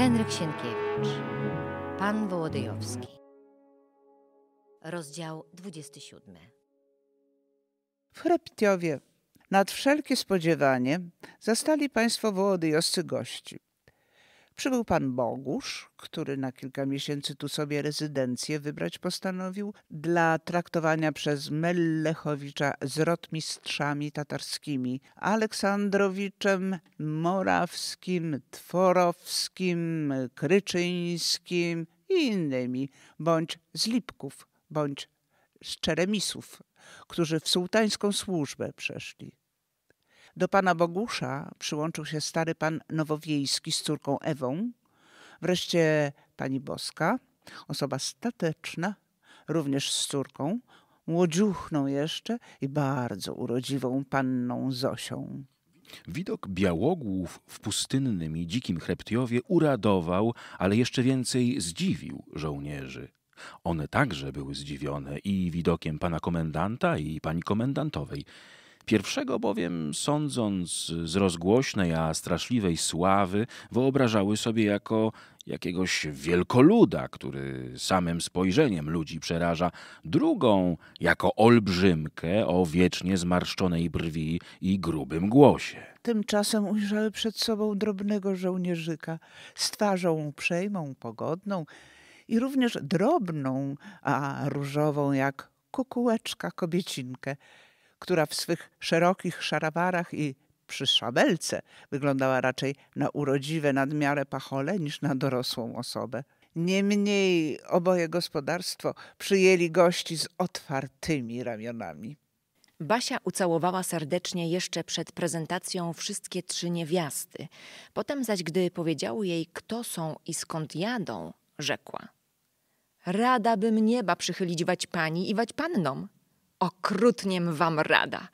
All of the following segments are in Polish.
Henryk Sienkiewicz, Pan Wołodyjowski. Rozdział 27. W Hreptiowie nad wszelkie spodziewanie zastali państwo wołodyjowscy gości. Przybył pan Bogusz, który na kilka miesięcy tu sobie rezydencję wybrać postanowił dla traktowania przez Mellechowicza z rotmistrzami tatarskimi Aleksandrowiczem, Morawskim, Tworowskim, Kryczyńskim i innymi, bądź z Lipków, bądź z Czeremisów, którzy w sułtańską służbę przeszli. Do pana Bogusza przyłączył się stary pan Nowowiejski z córką Ewą, wreszcie pani Boska, osoba stateczna, również z córką, młodziuchną jeszcze i bardzo urodziwą panną Zosią. Widok białogłów w pustynnym i dzikim Chreptiowie uradował, ale jeszcze więcej zdziwił żołnierzy. One także były zdziwione i widokiem pana komendanta i pani komendantowej. Pierwszego bowiem, sądząc z rozgłośnej, a straszliwej sławy, wyobrażały sobie jako jakiegoś wielkoluda, który samym spojrzeniem ludzi przeraża, drugą jako olbrzymkę o wiecznie zmarszczonej brwi i grubym głosie. Tymczasem ujrzały przed sobą drobnego żołnierzyka z twarzą uprzejmą, pogodną i również drobną, a różową jak kukułeczka kobiecinkę – która w swych szerokich szarawarach i przy szabelce wyglądała raczej na urodziwe nadmiarę pachole niż na dorosłą osobę. Niemniej oboje gospodarstwo przyjęli gości z otwartymi ramionami. Basia ucałowała serdecznie jeszcze przed prezentacją wszystkie trzy niewiasty. Potem zaś, gdy powiedziały jej, kto są i skąd jadą, rzekła. Rada bym nieba przychylić wać pani i wać pannom okrutniem wam rada.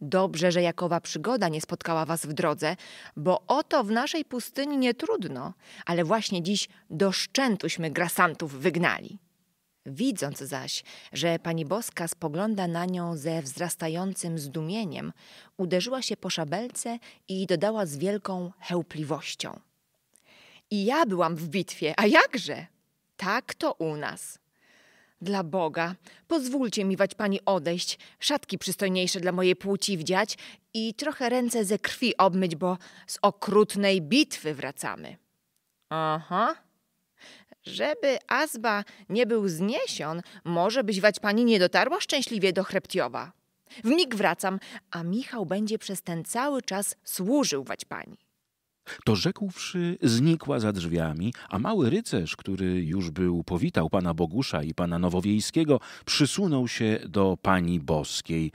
Dobrze, że jakowa przygoda nie spotkała was w drodze, bo oto w naszej pustyni nie trudno, ale właśnie dziś do szczętuśmy grasantów wygnali. Widząc zaś, że pani Boska spogląda na nią ze wzrastającym zdumieniem, uderzyła się po szabelce i dodała z wielką chełpliwością. I ja byłam w bitwie, a jakże? Tak to u nas. Dla Boga, pozwólcie mi wać pani odejść, szatki przystojniejsze dla mojej płci wdziać i trochę ręce ze krwi obmyć, bo z okrutnej bitwy wracamy. Aha. Żeby Azba nie był zniesion, może byś wać pani nie dotarła szczęśliwie do Chreptiowa. W mig wracam, a Michał będzie przez ten cały czas służył wać pani. To rzekłszy, znikła za drzwiami, a mały rycerz, który już był powitał pana Bogusza i pana Nowowiejskiego, przysunął się do pani Boskiej.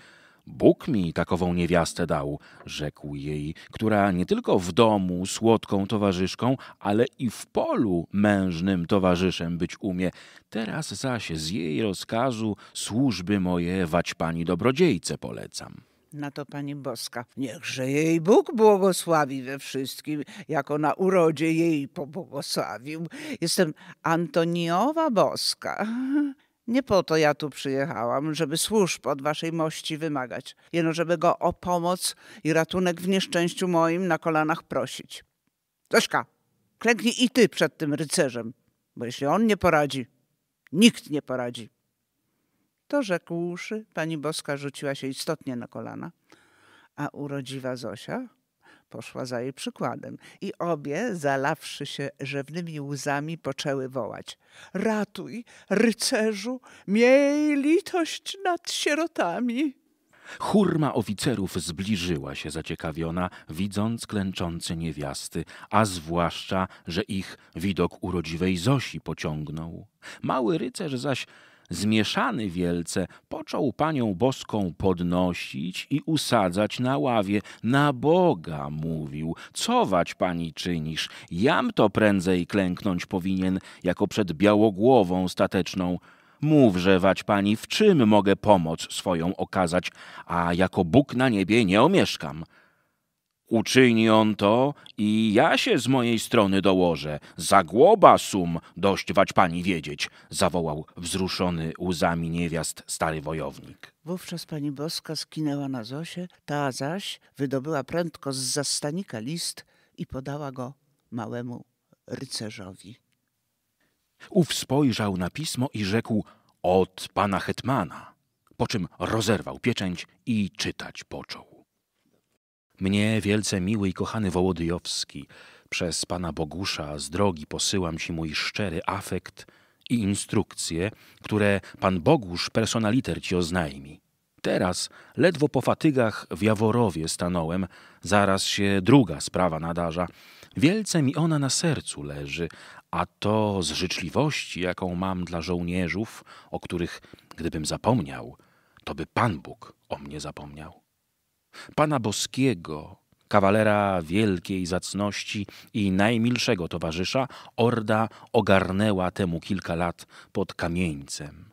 Bóg mi takową niewiastę dał, rzekł jej, która nie tylko w domu słodką towarzyszką, ale i w polu mężnym towarzyszem być umie. Teraz zaś z jej rozkazu służby moje wać pani dobrodziejce polecam. Na to Pani Boska, niechże jej Bóg błogosławi we wszystkim, jako na urodzie jej pobłogosławił. Jestem Antoniowa Boska. Nie po to ja tu przyjechałam, żeby służb od waszej mości wymagać, jeno żeby go o pomoc i ratunek w nieszczęściu moim na kolanach prosić. Zośka, klęknij i ty przed tym rycerzem, bo jeśli on nie poradzi, nikt nie poradzi. To rzekłszy, pani Boska rzuciła się istotnie na kolana, a urodziwa Zosia poszła za jej przykładem i obie, zalawszy się rzewnymi łzami, poczęły wołać – ratuj, rycerzu, miej litość nad sierotami! Churma oficerów zbliżyła się zaciekawiona, widząc klęczące niewiasty, a zwłaszcza, że ich widok urodziwej Zosi pociągnął. Mały rycerz zaś zmieszany wielce, począł panią boską podnosić i usadzać na ławie. Na Boga mówił, cować pani czynisz, jam to prędzej klęknąć powinien, jako przed białogłową stateczną. Mówże, wać pani, w czym mogę pomoc swoją okazać, a jako Bóg na niebie nie omieszkam. Uczyni on to i ja się z mojej strony dołożę. Zagłoba sum, dość wać pani wiedzieć, zawołał wzruszony łzami niewiast stary wojownik. Wówczas pani Boska skinęła na Zosie, ta zaś wydobyła prędko z zastanika list i podała go małemu rycerzowi. Ów spojrzał na pismo i rzekł od pana hetmana, po czym rozerwał pieczęć i czytać począł. Mnie, wielce miły i kochany Wołodyjowski, przez pana Bogusza z drogi posyłam ci mój szczery afekt i instrukcje, które pan Bogusz personaliter ci oznajmi. Teraz, ledwo po fatygach w Jaworowie stanąłem, zaraz się druga sprawa nadarza. Wielce mi ona na sercu leży, a to z życzliwości, jaką mam dla żołnierzów, o których, gdybym zapomniał, to by Pan Bóg o mnie zapomniał. Pana Boskiego, kawalera wielkiej zacności i najmilszego towarzysza, Orda ogarnęła temu kilka lat pod kamieńcem.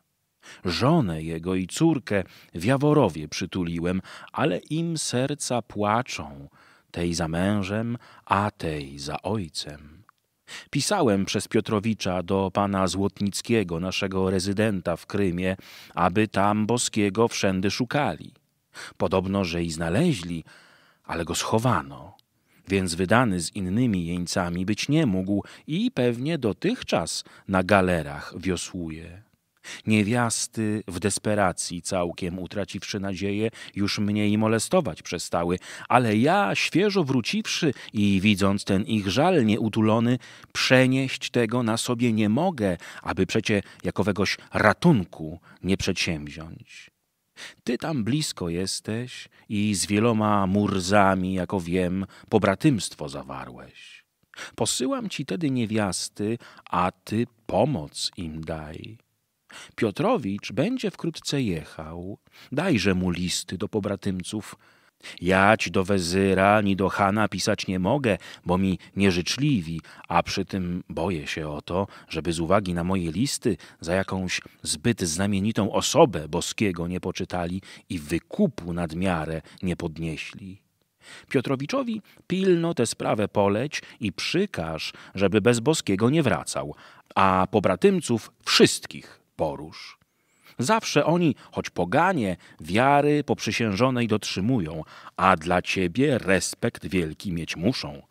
Żonę jego i córkę w Jaworowie przytuliłem, ale im serca płaczą, tej za mężem, a tej za ojcem. Pisałem przez Piotrowicza do pana Złotnickiego, naszego rezydenta w Krymie, aby tam Boskiego wszędy szukali. Podobno, że i znaleźli, ale go schowano, więc wydany z innymi jeńcami być nie mógł i pewnie dotychczas na galerach wiosłuje. Niewiasty w desperacji całkiem utraciwszy nadzieję, już mnie i molestować przestały, ale ja, świeżo wróciwszy i widząc ten ich żal nieutulony, przenieść tego na sobie nie mogę, aby przecie jakowegoś ratunku nie przedsięwziąć. Ty tam blisko jesteś i z wieloma murzami, jako wiem, pobratymstwo zawarłeś. Posyłam ci tedy niewiasty, a ty pomoc im daj. Piotrowicz będzie wkrótce jechał. Dajże mu listy do pobratymców, ja ci do wezyra ni do Hana pisać nie mogę, bo mi nieżyczliwi, a przy tym boję się o to, żeby z uwagi na moje listy za jakąś zbyt znamienitą osobę boskiego nie poczytali i wykupu nadmiarę nie podnieśli. Piotrowiczowi pilno tę sprawę poleć i przykaż, żeby bez boskiego nie wracał, a pobratymców wszystkich porusz. Zawsze oni, choć poganie, wiary poprzysiężonej dotrzymują, a dla ciebie respekt wielki mieć muszą.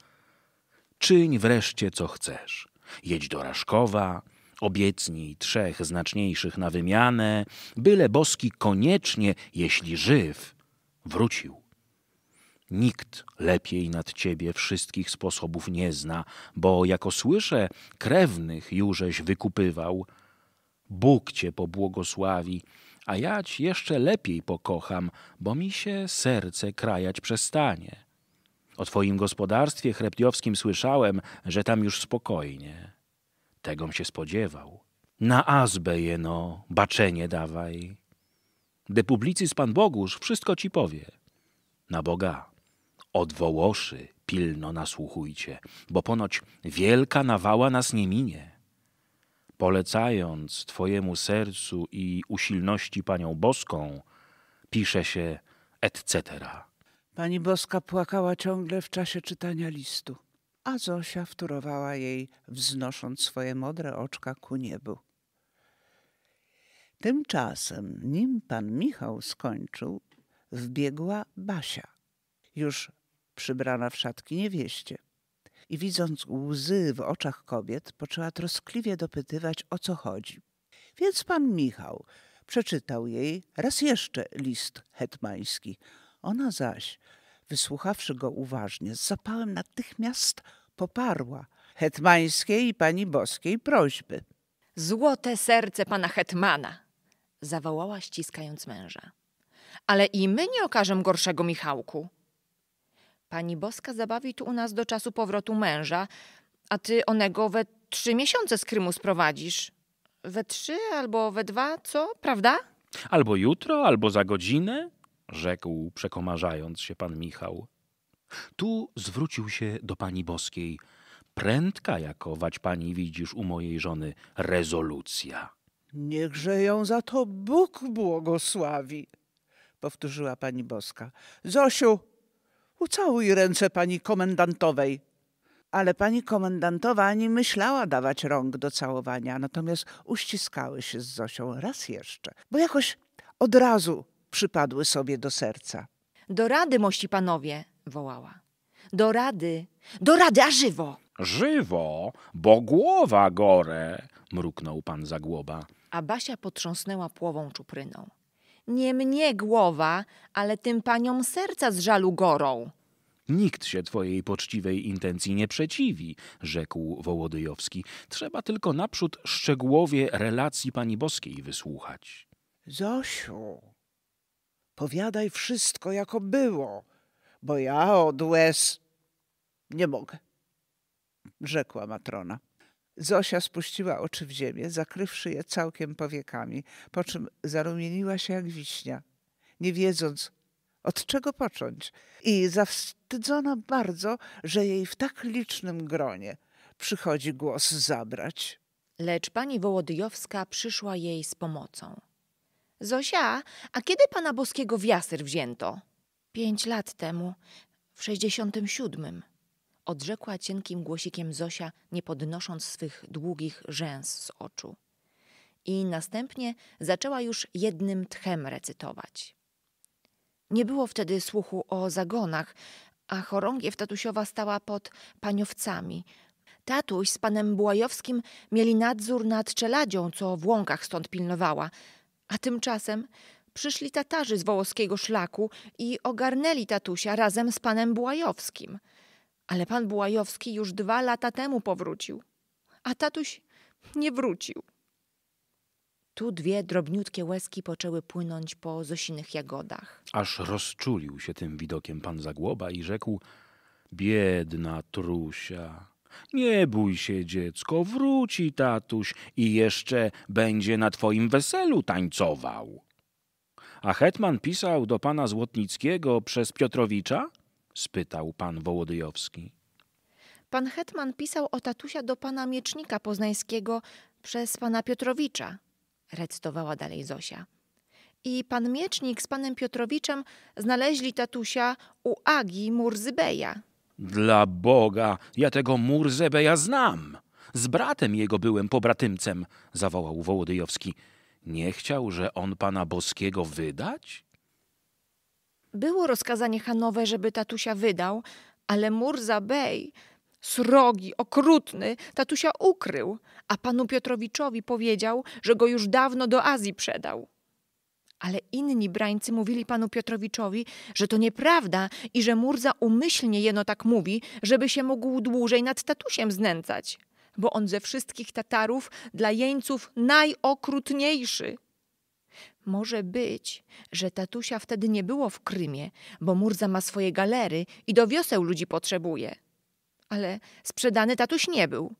Czyń wreszcie, co chcesz. Jedź do Raszkowa, obiecnij trzech znaczniejszych na wymianę, byle boski koniecznie, jeśli żyw, wrócił. Nikt lepiej nad ciebie wszystkich sposobów nie zna, bo jako słyszę, krewnych jużeś wykupywał – Bóg cię pobłogosławi, a ja ci jeszcze lepiej pokocham, bo mi się serce krajać przestanie. O twoim gospodarstwie chreptiowskim słyszałem, że tam już spokojnie. Tegom się spodziewał. Na azbę jeno, baczenie dawaj. Gdy z Pan Bogusz wszystko ci powie. Na Boga, od wołoszy pilno nasłuchujcie, bo ponoć wielka nawała nas nie minie polecając Twojemu sercu i usilności Panią Boską, pisze się etc. Pani Boska płakała ciągle w czasie czytania listu, a Zosia wtórowała jej, wznosząc swoje modre oczka ku niebu. Tymczasem, nim pan Michał skończył, wbiegła Basia, już przybrana w szatki niewieście i widząc łzy w oczach kobiet, poczęła troskliwie dopytywać, o co chodzi. Więc pan Michał przeczytał jej raz jeszcze list hetmański. Ona zaś, wysłuchawszy go uważnie, z zapałem natychmiast poparła hetmańskiej i pani boskiej prośby. Złote serce pana hetmana! zawołała ściskając męża. Ale i my nie okażemy gorszego Michałku. Pani Boska zabawi tu u nas do czasu powrotu męża, a ty onego we trzy miesiące z Krymu sprowadzisz. We trzy albo we dwa, co, prawda? Albo jutro, albo za godzinę, rzekł, przekomarzając się pan Michał. Tu zwrócił się do pani Boskiej. Prędka jakować pani widzisz u mojej żony rezolucja. Niechże ją za to Bóg błogosławi, powtórzyła pani Boska. Zosiu, Ucałuj ręce pani komendantowej. Ale pani komendantowa ani myślała dawać rąk do całowania, natomiast uściskały się z Zosią raz jeszcze, bo jakoś od razu przypadły sobie do serca. Do rady, mości panowie, wołała. Do rady, do rady, a żywo! Żywo, bo głowa gore, mruknął pan Zagłoba. A Basia potrząsnęła płową czupryną. Nie mnie głowa, ale tym paniom serca z żalu gorą. Nikt się twojej poczciwej intencji nie przeciwi, rzekł Wołodyjowski. Trzeba tylko naprzód szczegółowie relacji pani boskiej wysłuchać. Zosiu, powiadaj wszystko, jako było, bo ja od łez nie mogę, rzekła matrona. Zosia spuściła oczy w ziemię, zakrywszy je całkiem powiekami, po czym zarumieniła się jak wiśnia, nie wiedząc, od czego począć. I zawstydzona bardzo, że jej w tak licznym gronie przychodzi głos zabrać. Lecz pani Wołodyjowska przyszła jej z pomocą. Zosia, a kiedy pana boskiego w jasyr wzięto? Pięć lat temu, w sześćdziesiątym siódmym odrzekła cienkim głosikiem Zosia, nie podnosząc swych długich rzęs z oczu. I następnie zaczęła już jednym tchem recytować. Nie było wtedy słuchu o zagonach, a chorągiew tatusiowa stała pod paniowcami. Tatuś z panem Bułajowskim mieli nadzór nad czeladzią, co w łąkach stąd pilnowała. A tymczasem przyszli Tatarzy z wołoskiego szlaku i ogarnęli tatusia razem z panem Bułajowskim – ale pan Bułajowski już dwa lata temu powrócił, a tatuś nie wrócił. Tu dwie drobniutkie łezki poczęły płynąć po Zosinych jagodach. Aż rozczulił się tym widokiem pan Zagłoba i rzekł: Biedna trusia. Nie bój się, dziecko, wróci tatuś i jeszcze będzie na twoim weselu tańcował. A hetman pisał do pana Złotnickiego przez Piotrowicza, spytał pan Wołodyjowski. Pan Hetman pisał o tatusia do pana miecznika poznańskiego przez pana Piotrowicza, recytowała dalej Zosia. I pan miecznik z panem Piotrowiczem znaleźli tatusia u Agi Murzybeja. Dla Boga, ja tego Murzybeja znam. Z bratem jego byłem pobratymcem, zawołał Wołodyjowski. Nie chciał, że on pana Boskiego wydać? Było rozkazanie Hanowe, żeby tatusia wydał, ale Murza Bey, srogi, okrutny, tatusia ukrył, a panu Piotrowiczowi powiedział, że go już dawno do Azji przedał. Ale inni brańcy mówili panu Piotrowiczowi, że to nieprawda i że Murza umyślnie jeno tak mówi, żeby się mógł dłużej nad tatusiem znęcać, bo on ze wszystkich Tatarów dla jeńców najokrutniejszy. Może być, że tatusia wtedy nie było w Krymie, bo Murza ma swoje galery i do wioseł ludzi potrzebuje. Ale sprzedany tatuś nie był.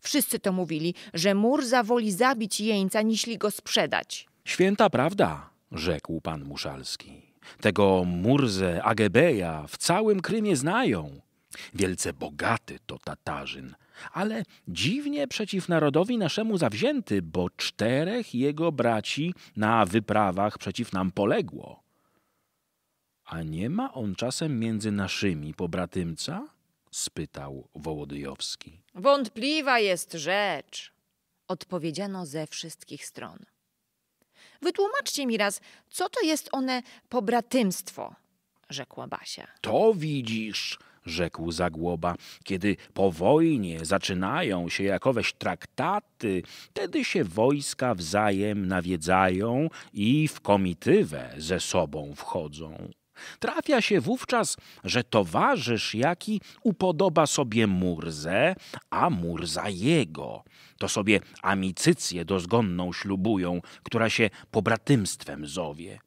Wszyscy to mówili, że Murza woli zabić jeńca, niśli go sprzedać. Święta prawda, rzekł pan Muszalski. Tego Murzę Agebeja w całym Krymie znają. Wielce bogaty to Tatarzyn – ale dziwnie przeciw narodowi naszemu zawzięty, bo czterech jego braci na wyprawach przeciw nam poległo. A nie ma on czasem między naszymi pobratymca? spytał Wołodyjowski. Wątpliwa jest rzecz, odpowiedziano ze wszystkich stron. Wytłumaczcie mi raz, co to jest one pobratymstwo, rzekła Basia. To widzisz, rzekł Zagłoba. Kiedy po wojnie zaczynają się jakoweś traktaty, tedy się wojska wzajem nawiedzają i w komitywę ze sobą wchodzą. Trafia się wówczas, że towarzysz jaki upodoba sobie Murzę, a Murza jego. To sobie amicycję dozgonną ślubują, która się pobratymstwem zowie.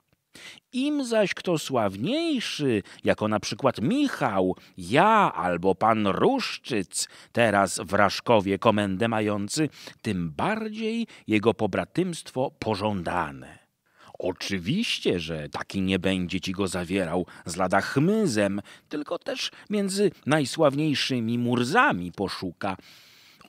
Im zaś kto sławniejszy, jako na przykład Michał, ja albo pan Ruszczyc, teraz w Raszkowie komendę mający, tym bardziej jego pobratymstwo pożądane. Oczywiście, że taki nie będzie ci go zawierał z lada chmyzem, tylko też między najsławniejszymi murzami poszuka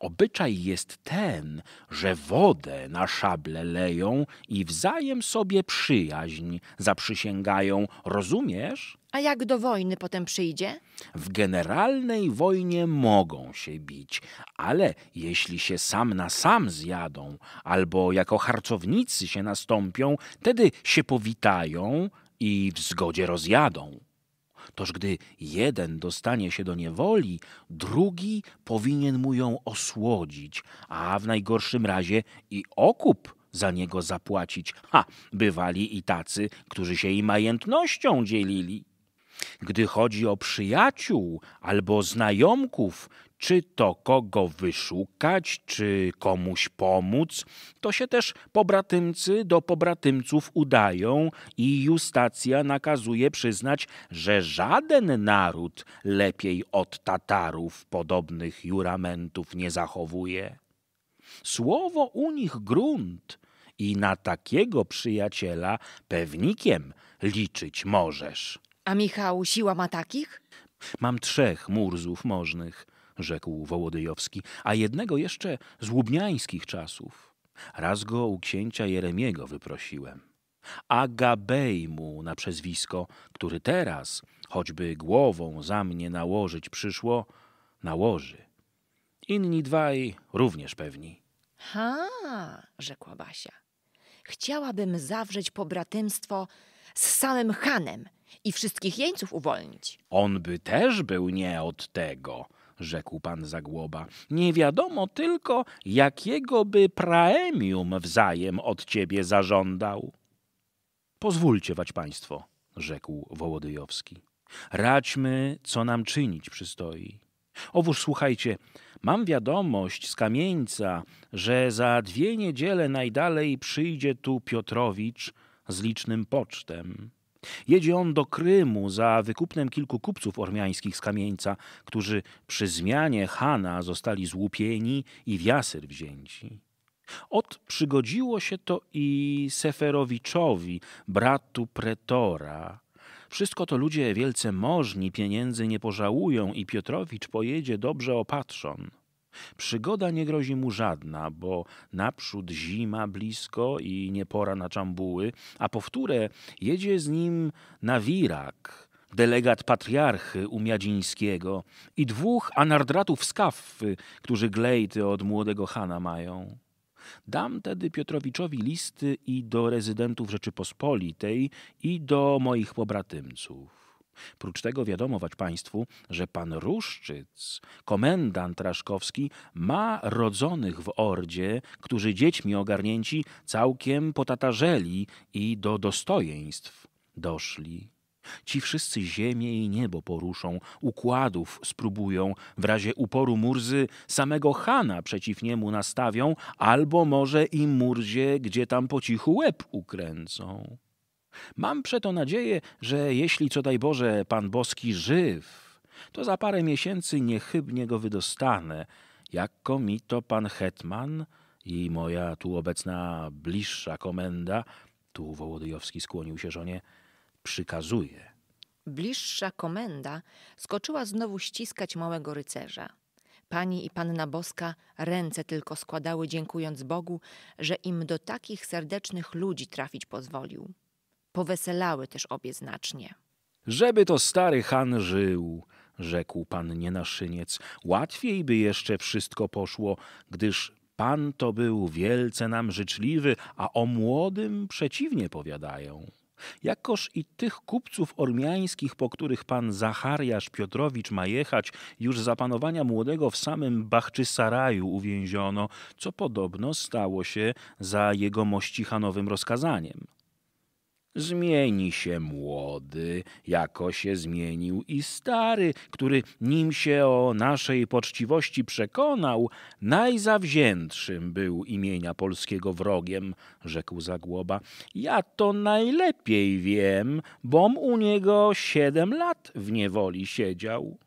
Obyczaj jest ten, że wodę na szable leją i wzajem sobie przyjaźń zaprzysięgają. Rozumiesz? A jak do wojny potem przyjdzie? W generalnej wojnie mogą się bić, ale jeśli się sam na sam zjadą, albo jako harcownicy się nastąpią, tedy się powitają i w zgodzie rozjadą. Toż gdy jeden dostanie się do niewoli, drugi powinien mu ją osłodzić, a w najgorszym razie i okup za niego zapłacić. Ha, bywali i tacy, którzy się i majętnością dzielili. Gdy chodzi o przyjaciół albo znajomków, czy to kogo wyszukać, czy komuś pomóc, to się też pobratymcy do pobratymców udają i Justacja nakazuje przyznać, że żaden naród lepiej od Tatarów podobnych juramentów nie zachowuje. Słowo u nich grunt i na takiego przyjaciela pewnikiem liczyć możesz. A Michał siła ma takich? Mam trzech murzów możnych – rzekł Wołodyjowski, a jednego jeszcze z łubniańskich czasów. Raz go u księcia Jeremiego wyprosiłem. Agabej mu na przezwisko, który teraz, choćby głową za mnie nałożyć przyszło, nałoży. Inni dwaj również pewni. Ha, rzekła Basia. Chciałabym zawrzeć pobratymstwo z samym Hanem i wszystkich jeńców uwolnić. On by też był nie od tego, rzekł pan Zagłoba. Nie wiadomo tylko, jakiego by praemium wzajem od ciebie zażądał. Pozwólcie, wać państwo, rzekł Wołodyjowski. Radźmy, co nam czynić przystoi. Owóż słuchajcie, mam wiadomość z kamieńca, że za dwie niedziele najdalej przyjdzie tu Piotrowicz z licznym pocztem. Jedzie on do Krymu za wykupnem kilku kupców ormiańskich z Kamieńca, którzy przy zmianie Hana zostali złupieni i w jasyr wzięci. Ot przygodziło się to i Seferowiczowi, bratu pretora. Wszystko to ludzie wielce możni, pieniędzy nie pożałują i Piotrowicz pojedzie dobrze opatrzon. Przygoda nie grozi mu żadna, bo naprzód zima blisko i nie pora na czambuły, a powtórę jedzie z nim na wirak, delegat patriarchy umiadzińskiego i dwóch anardratów z kaffy, którzy glejty od młodego Hana mają. Dam tedy Piotrowiczowi listy i do rezydentów Rzeczypospolitej, i do moich pobratymców. Prócz tego wiadomować Państwu, że pan Ruszczyc, komendant Raszkowski, ma rodzonych w Ordzie, którzy dziećmi ogarnięci całkiem potatarzeli i do dostojeństw doszli. Ci wszyscy ziemię i niebo poruszą, układów spróbują, w razie uporu Murzy samego Hana przeciw niemu nastawią, albo może i Murzie gdzie tam po cichu łeb ukręcą. Mam przeto nadzieję, że jeśli co daj Boże Pan Boski żyw, to za parę miesięcy niechybnie go wydostanę, jako mi to pan hetman i moja tu obecna bliższa komenda, tu Wołodyjowski skłonił się żonie, przykazuje. Bliższa komenda skoczyła znowu ściskać małego rycerza. Pani i panna Boska ręce tylko składały, dziękując Bogu, że im do takich serdecznych ludzi trafić pozwolił. Poweselały też obie znacznie. Żeby to stary Han żył, rzekł pan nienaszyniec. Łatwiej by jeszcze wszystko poszło, gdyż pan to był wielce nam życzliwy, a o młodym przeciwnie powiadają. Jakoż i tych kupców ormiańskich, po których pan Zachariasz Piotrowicz ma jechać, już za panowania młodego w samym Bachczysaraju uwięziono, co podobno stało się za jego mości hanowym rozkazaniem zmieni się młody, jako się zmienił i stary, który nim się o naszej poczciwości przekonał, najzawziętszym był imienia polskiego wrogiem, rzekł Zagłoba. Ja to najlepiej wiem, bom u niego siedem lat w niewoli siedział.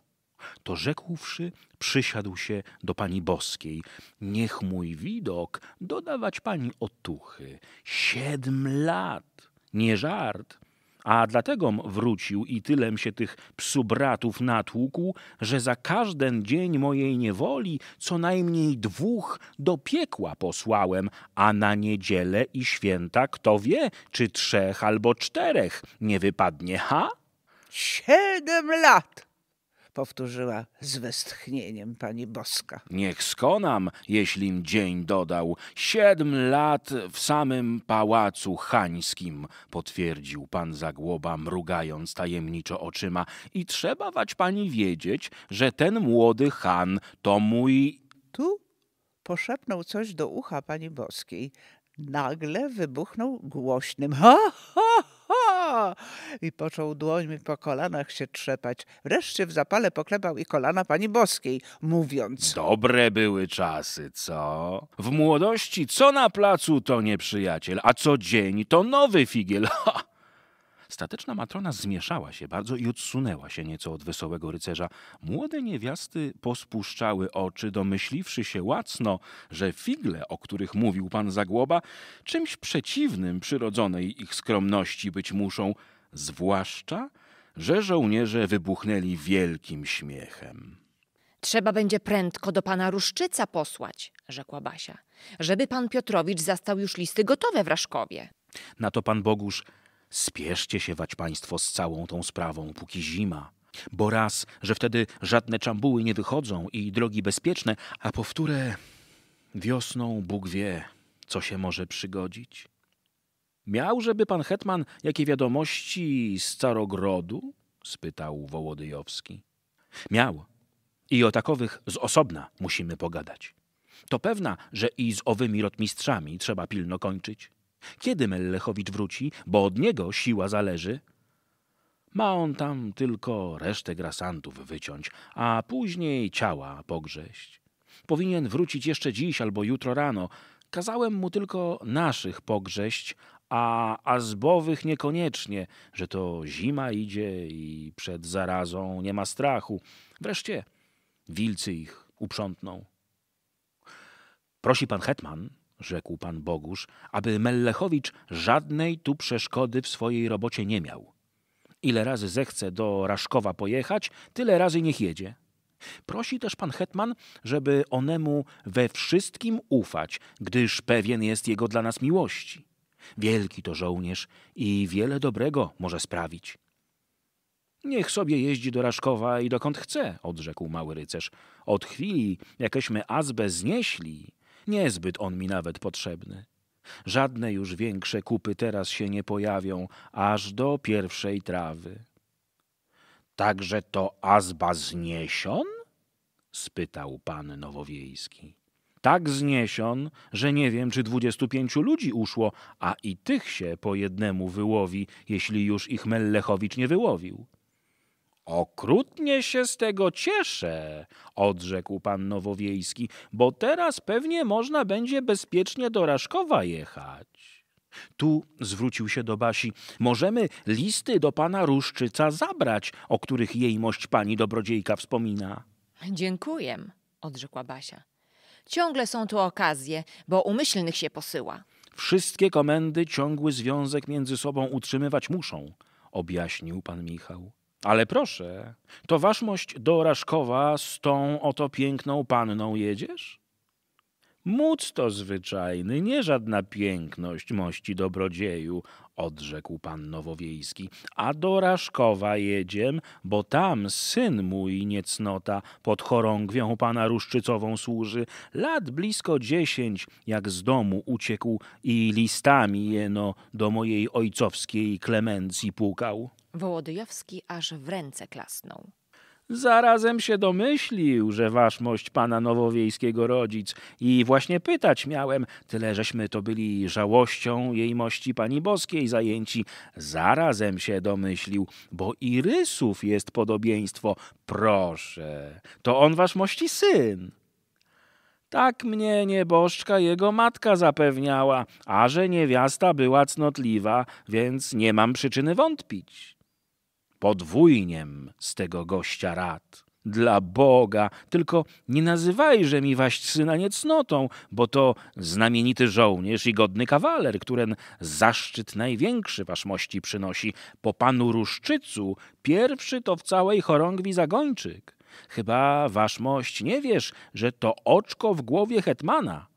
To rzekłszy, przysiadł się do pani boskiej. Niech mój widok dodawać pani otuchy. Siedm lat! Nie żart. A dlatego wrócił i tylem się tych psubratów natłukł, że za każden dzień mojej niewoli co najmniej dwóch do piekła posłałem, a na niedzielę i święta kto wie, czy trzech albo czterech nie wypadnie, ha? Siedem lat! powtórzyła z westchnieniem pani Boska. Niech skonam, jeślim dzień dodał. Siedm lat w samym pałacu hańskim, potwierdził pan Zagłoba, mrugając tajemniczo oczyma. I trzeba wać pani wiedzieć, że ten młody han to mój... Tu poszepnął coś do ucha pani Boskiej. Nagle wybuchnął głośnym ha, ha, ha! I począł dłońmi po kolanach się trzepać. Wreszcie w zapale poklepał i kolana pani boskiej, mówiąc. Dobre były czasy, co? W młodości co na placu to nieprzyjaciel, a co dzień to nowy figiel. Ha! Stateczna matrona zmieszała się bardzo i odsunęła się nieco od wesołego rycerza. Młode niewiasty pospuszczały oczy, domyśliwszy się łacno, że figle, o których mówił pan Zagłoba, czymś przeciwnym przyrodzonej ich skromności być muszą, zwłaszcza, że żołnierze wybuchnęli wielkim śmiechem. Trzeba będzie prędko do pana Ruszczyca posłać, rzekła Basia, żeby pan Piotrowicz zastał już listy gotowe w Raszkowie. Na to pan Bogusz Spieszcie się wać państwo z całą tą sprawą, póki zima. Bo raz, że wtedy żadne czambuły nie wychodzą i drogi bezpieczne, a powtórę wiosną Bóg wie, co się może przygodzić. Miał, żeby pan hetman jakie wiadomości z Starogrodu? spytał Wołodyjowski. Miał. I o takowych z osobna musimy pogadać. To pewna, że i z owymi rotmistrzami trzeba pilno kończyć. Kiedy Mellechowicz wróci, bo od niego siła zależy? Ma on tam tylko resztę grasantów wyciąć, a później ciała pogrześć. Powinien wrócić jeszcze dziś albo jutro rano. Kazałem mu tylko naszych pogrześć, a azbowych niekoniecznie, że to zima idzie i przed zarazą nie ma strachu. Wreszcie wilcy ich uprzątną. Prosi pan Hetman, rzekł pan Bogusz, aby Mellechowicz żadnej tu przeszkody w swojej robocie nie miał. Ile razy zechce do Raszkowa pojechać, tyle razy niech jedzie. Prosi też pan Hetman, żeby onemu we wszystkim ufać, gdyż pewien jest jego dla nas miłości. Wielki to żołnierz i wiele dobrego może sprawić. Niech sobie jeździ do Raszkowa i dokąd chce, odrzekł mały rycerz. Od chwili, jakeśmy Azbę znieśli, Niezbyt on mi nawet potrzebny. Żadne już większe kupy teraz się nie pojawią, aż do pierwszej trawy. Także to azba zniesion? spytał pan Nowowiejski. Tak zniesion, że nie wiem, czy dwudziestu pięciu ludzi uszło, a i tych się po jednemu wyłowi, jeśli już ich Mellechowicz nie wyłowił. Okrutnie się z tego cieszę, odrzekł pan Nowowiejski, bo teraz pewnie można będzie bezpiecznie do Raszkowa jechać. Tu zwrócił się do Basi. Możemy listy do pana Ruszczyca zabrać, o których jejmość pani dobrodziejka wspomina. Dziękuję, odrzekła Basia. Ciągle są tu okazje, bo umyślnych się posyła. Wszystkie komendy ciągły związek między sobą utrzymywać muszą, objaśnił pan Michał. Ale proszę, to waszmość do Raszkowa z tą oto piękną panną jedziesz? Móc to zwyczajny, nie żadna piękność mości dobrodzieju, odrzekł pan Nowowiejski, a do Raszkowa jedziem, bo tam syn mój niecnota pod chorągwią pana Ruszczycową służy. Lat blisko dziesięć, jak z domu uciekł i listami jeno do mojej ojcowskiej klemencji pukał. Wołodyjowski aż w ręce klasnął. Zarazem się domyślił, że waszmość pana Nowowiejskiego rodzic i właśnie pytać miałem, tyle żeśmy to byli żałością jej mości pani boskiej zajęci. Zarazem się domyślił, bo i rysów jest podobieństwo. Proszę, to on waszmości syn. Tak mnie nieboszczka jego matka zapewniała, a że niewiasta była cnotliwa, więc nie mam przyczyny wątpić podwójniem z tego gościa rad. Dla Boga, tylko nie nazywajże mi waś syna niecnotą, bo to znamienity żołnierz i godny kawaler, któren zaszczyt największy wasz mości przynosi. Po panu Ruszczycu pierwszy to w całej chorągwi zagończyk. Chyba wasz mość nie wiesz, że to oczko w głowie hetmana –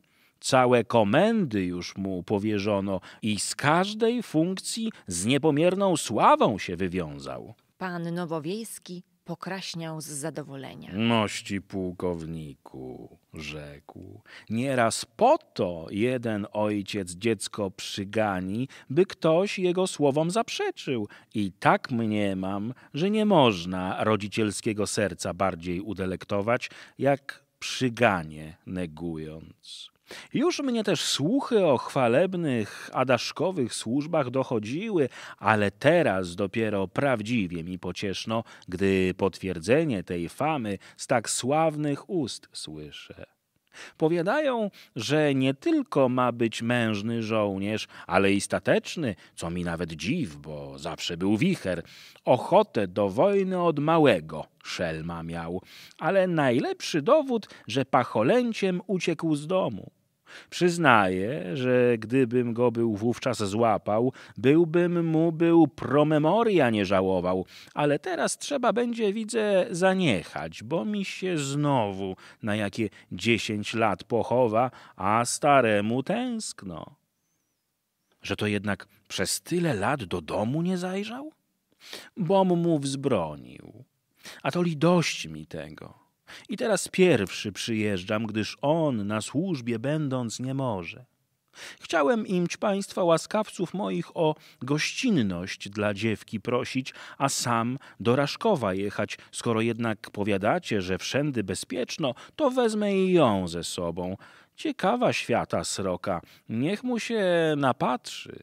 Całe komendy już mu powierzono i z każdej funkcji z niepomierną sławą się wywiązał. Pan Nowowiejski pokraśniał z zadowolenia. Mości pułkowniku, rzekł. Nieraz po to jeden ojciec dziecko przygani, by ktoś jego słowom zaprzeczył. I tak mniemam, że nie można rodzicielskiego serca bardziej udelektować, jak przyganie negując. Już mnie też słuchy o chwalebnych, adaszkowych służbach dochodziły, ale teraz dopiero prawdziwie mi pocieszno, gdy potwierdzenie tej famy z tak sławnych ust słyszę. Powiadają, że nie tylko ma być mężny żołnierz, ale i stateczny, co mi nawet dziw, bo zawsze był wicher. Ochotę do wojny od małego szelma miał, ale najlepszy dowód, że pacholęciem uciekł z domu. Przyznaję, że gdybym go był wówczas złapał, byłbym mu był promemoria nie żałował, ale teraz trzeba będzie, widzę, zaniechać, bo mi się znowu na jakie dziesięć lat pochowa, a staremu tęskno. Że to jednak przez tyle lat do domu nie zajrzał? Bom mu wzbronił. A to li dość mi tego. I teraz pierwszy przyjeżdżam, gdyż on na służbie będąc nie może. Chciałem imć państwa łaskawców moich o gościnność dla dziewki prosić, a sam do Raszkowa jechać. Skoro jednak powiadacie, że wszędy bezpieczno, to wezmę i ją ze sobą. Ciekawa świata sroka, niech mu się napatrzy.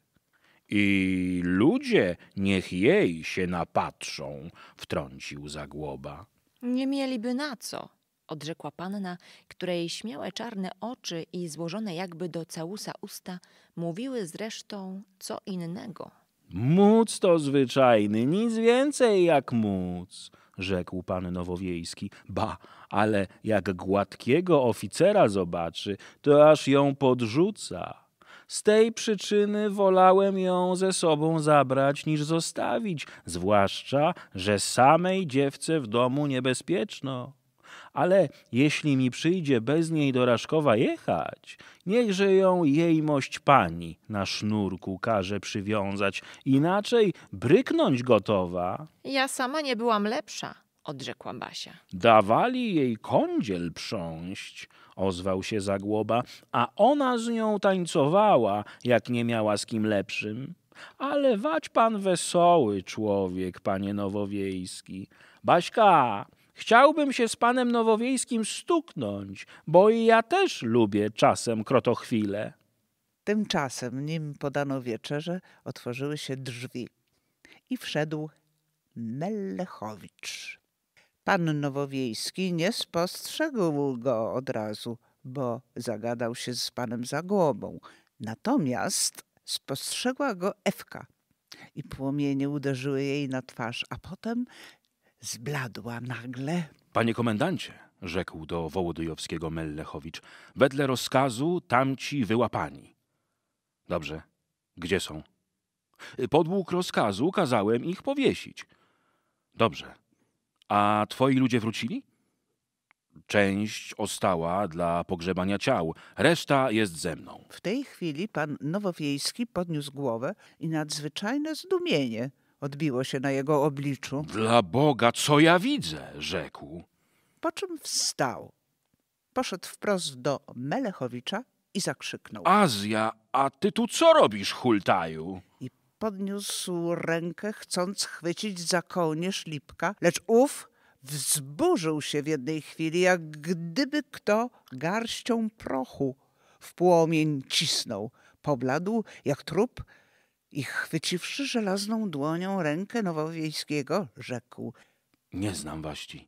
I ludzie niech jej się napatrzą, wtrącił Zagłoba. Nie mieliby na co, odrzekła panna, której śmiałe czarne oczy i złożone jakby do całusa usta mówiły zresztą co innego. Móc to zwyczajny, nic więcej jak móc, rzekł pan Nowowiejski. Ba, ale jak gładkiego oficera zobaczy, to aż ją podrzuca. Z tej przyczyny wolałem ją ze sobą zabrać niż zostawić, zwłaszcza, że samej dziewce w domu niebezpieczno. Ale jeśli mi przyjdzie bez niej do Raszkowa jechać, niechże ją jejmość pani na sznurku każe przywiązać, inaczej bryknąć gotowa. Ja sama nie byłam lepsza, odrzekła Basia. Dawali jej kądziel prząść ozwał się Zagłoba, a ona z nią tańcowała, jak nie miała z kim lepszym. Ale wać pan wesoły człowiek, panie Nowowiejski. Baśka, Chciałbym się z panem Nowowiejskim stuknąć, bo i ja też lubię czasem krotochwilę. Tymczasem, nim podano wieczerze, otworzyły się drzwi i wszedł Mellechowicz. Pan Nowowiejski nie spostrzegł go od razu, bo zagadał się z panem Zagłobą. Natomiast spostrzegła go Ewka i płomienie uderzyły jej na twarz, a potem zbladła nagle. Panie komendancie, rzekł do Wołodyjowskiego Mellechowicz, wedle rozkazu tamci wyłapani. Dobrze, gdzie są? Podług rozkazu kazałem ich powiesić. Dobrze, a twoi ludzie wrócili? Część ostała dla pogrzebania ciał, reszta jest ze mną. W tej chwili pan Nowowiejski podniósł głowę i nadzwyczajne zdumienie odbiło się na jego obliczu. Dla Boga, co ja widzę, rzekł. Po czym wstał, poszedł wprost do Melechowicza i zakrzyknął. Azja, a ty tu co robisz, hultaju? I podniósł rękę, chcąc chwycić za kołnierz Lipka, lecz ów wzburzył się w jednej chwili, jak gdyby kto garścią prochu w płomień cisnął. Pobladł jak trup i chwyciwszy żelazną dłonią rękę Nowowiejskiego, rzekł – Nie znam waści.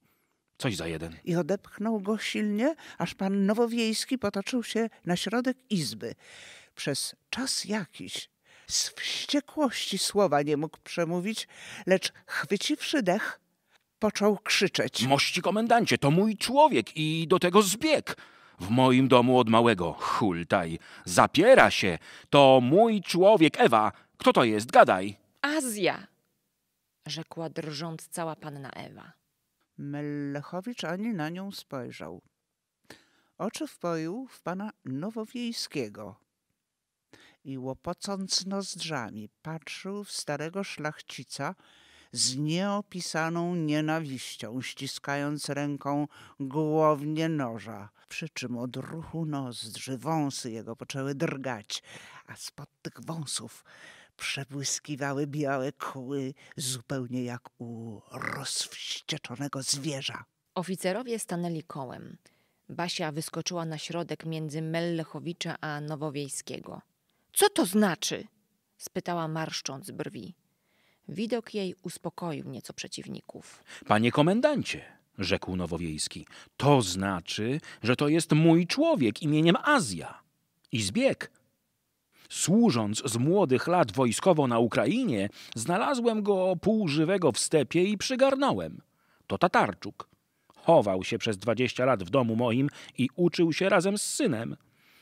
Coś za jeden. I odepchnął go silnie, aż pan Nowowiejski potoczył się na środek izby. Przez czas jakiś z wściekłości słowa nie mógł przemówić, lecz chwyciwszy dech, począł krzyczeć. Mości komendancie, to mój człowiek i do tego zbieg. W moim domu od małego, hultaj, zapiera się. To mój człowiek, Ewa. Kto to jest? Gadaj. Azja, rzekła drżąc cała panna Ewa. Melchowicz ani na nią spojrzał. Oczy wpoił w pana Nowowiejskiego, i łopocąc nozdrzami patrzył w starego szlachcica z nieopisaną nienawiścią, ściskając ręką głownie noża, przy czym od ruchu nozdrzy wąsy jego poczęły drgać, a spod tych wąsów przebłyskiwały białe kły, zupełnie jak u rozwścieczonego zwierza. Oficerowie stanęli kołem. Basia wyskoczyła na środek między Mellechowicza a Nowowiejskiego. Co to znaczy? spytała marszcząc brwi. Widok jej uspokoił nieco przeciwników. Panie komendancie, rzekł Nowowiejski, to znaczy, że to jest mój człowiek imieniem Azja i zbieg. Służąc z młodych lat wojskowo na Ukrainie, znalazłem go półżywego w stepie i przygarnąłem. To Tatarczuk. Chował się przez dwadzieścia lat w domu moim i uczył się razem z synem.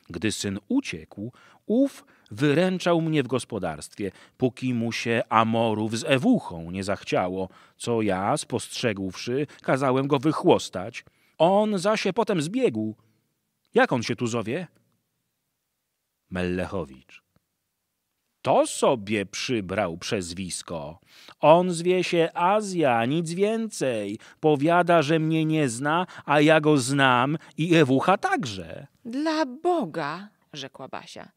Gdy syn uciekł, ów wyręczał mnie w gospodarstwie, póki mu się amorów z ewuchą nie zachciało, co ja, spostrzegłszy, kazałem go wychłostać. On za się potem zbiegł. Jak on się tu zowie? Mellechowicz. To sobie przybrał przezwisko. On zwie się Azja, nic więcej. Powiada, że mnie nie zna, a ja go znam i Ewucha także. Dla Boga, rzekła Basia.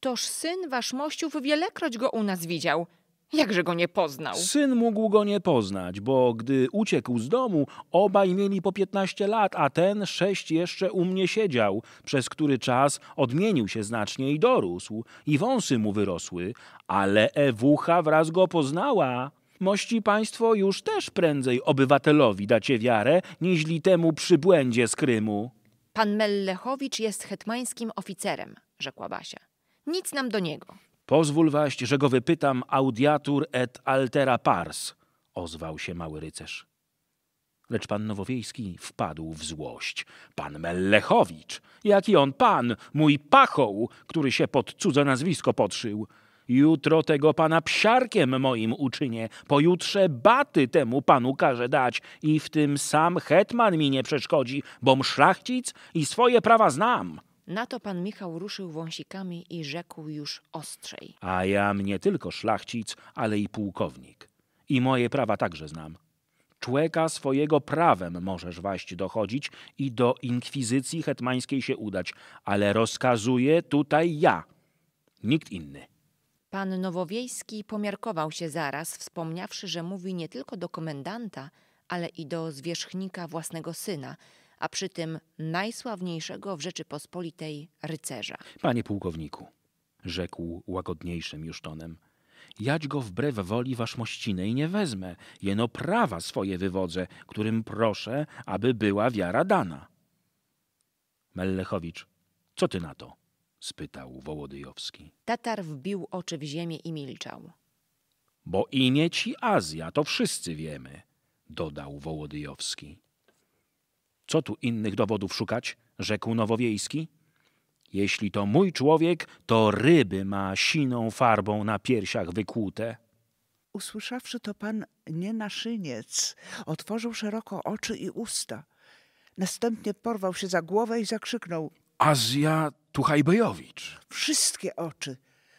Toż syn wasz mościów wielekroć go u nas widział. Jakże go nie poznał? Syn mógł go nie poznać, bo gdy uciekł z domu, obaj mieli po piętnaście lat, a ten sześć jeszcze u mnie siedział, przez który czas odmienił się znacznie i dorósł, i wąsy mu wyrosły, ale Ewucha wraz go poznała. Mości państwo już też prędzej obywatelowi dacie wiarę, niźli temu przybłędzie z Krymu. Pan Mellechowicz jest hetmańskim oficerem, rzekła Basia. Nic nam do niego. Pozwól waś, że go wypytam audiatur et altera pars, ozwał się mały rycerz. Lecz pan Nowowiejski wpadł w złość. Pan Mellechowicz, jaki on pan, mój pachoł, który się pod cudze nazwisko podszył. Jutro tego pana psiarkiem moim uczynię, pojutrze baty temu panu każę dać i w tym sam hetman mi nie przeszkodzi, bom szlachcic i swoje prawa znam. Na to pan Michał ruszył wąsikami i rzekł już ostrzej. A ja nie tylko szlachcic, ale i pułkownik. I moje prawa także znam. Człeka swojego prawem możesz waść dochodzić i do inkwizycji hetmańskiej się udać, ale rozkazuję tutaj ja, nikt inny. Pan Nowowiejski pomiarkował się zaraz, wspomniawszy, że mówi nie tylko do komendanta, ale i do zwierzchnika własnego syna – a przy tym najsławniejszego w Rzeczypospolitej rycerza. Panie pułkowniku, rzekł łagodniejszym już tonem, jać go wbrew woli waszmościnej nie wezmę, jeno prawa swoje wywodzę, którym proszę, aby była wiara dana. Mellechowicz, co ty na to? spytał Wołodyjowski. Tatar wbił oczy w ziemię i milczał. Bo imię ci Azja, to wszyscy wiemy, dodał Wołodyjowski. Co tu innych dowodów szukać? rzekł Nowowiejski. Jeśli to mój człowiek, to ryby ma siną farbą na piersiach wykłute. Usłyszawszy to pan nie naszyniec, otworzył szeroko oczy i usta. Następnie porwał się za głowę i zakrzyknął. Azja Tuchajbejowicz. Wszystkie oczy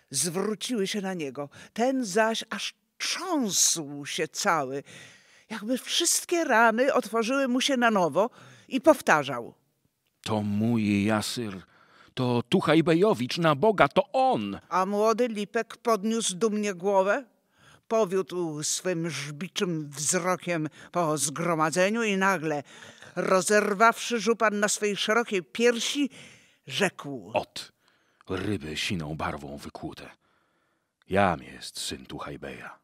zwróciły się na niego. Ten zaś aż trząsł się cały, jakby wszystkie rany otworzyły mu się na nowo – i powtarzał. To mój Jasyr, to Tuchajbejowicz, na Boga, to on. A młody Lipek podniósł dumnie głowę, powiódł swym żbiczym wzrokiem po zgromadzeniu i nagle, rozerwawszy żupan na swej szerokiej piersi, rzekł. Ot, ryby siną barwą wykłute. Jam jest syn Tuchajbeja.